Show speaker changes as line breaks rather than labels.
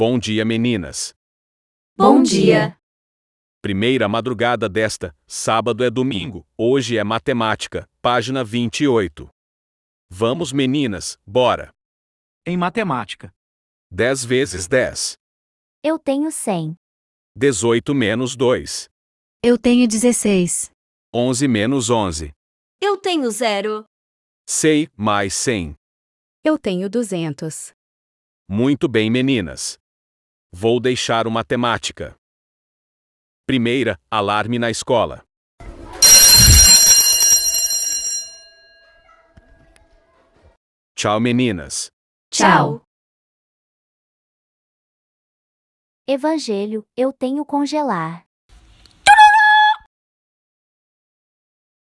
Bom dia, meninas.
Bom dia.
Primeira madrugada desta, sábado é domingo, hoje é matemática, página 28. Vamos, meninas, bora. Em matemática. 10 vezes 10.
Eu tenho 100.
18 menos 2.
Eu tenho 16.
11 menos 11.
Eu tenho zero.
Sei, mais 100.
Eu tenho 200.
Muito bem, meninas. Vou deixar uma temática. Primeira, alarme na escola. Tchau, meninas.
Tchau. Evangelho, eu tenho congelar.